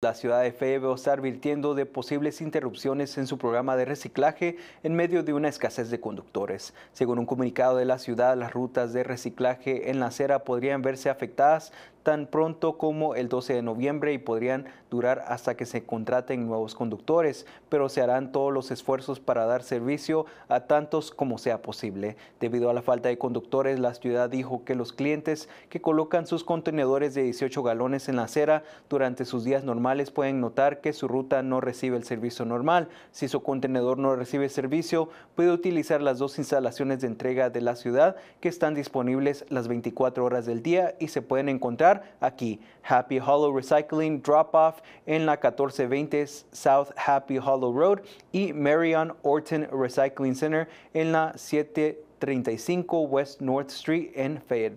La ciudad de Febo está advirtiendo de posibles interrupciones en su programa de reciclaje en medio de una escasez de conductores. Según un comunicado de la ciudad, las rutas de reciclaje en la acera podrían verse afectadas tan pronto como el 12 de noviembre y podrían durar hasta que se contraten nuevos conductores, pero se harán todos los esfuerzos para dar servicio a tantos como sea posible. Debido a la falta de conductores, la ciudad dijo que los clientes que colocan sus contenedores de 18 galones en la acera durante sus días normales pueden notar que su ruta no recibe el servicio normal. Si su contenedor no recibe servicio, puede utilizar las dos instalaciones de entrega de la ciudad que están disponibles las 24 horas del día y se pueden encontrar aquí. Happy Hollow Recycling Drop Off en la 1420 South Happy Hollow Road y Marion Orton Recycling Center en la 735 West North Street en Fayetteville.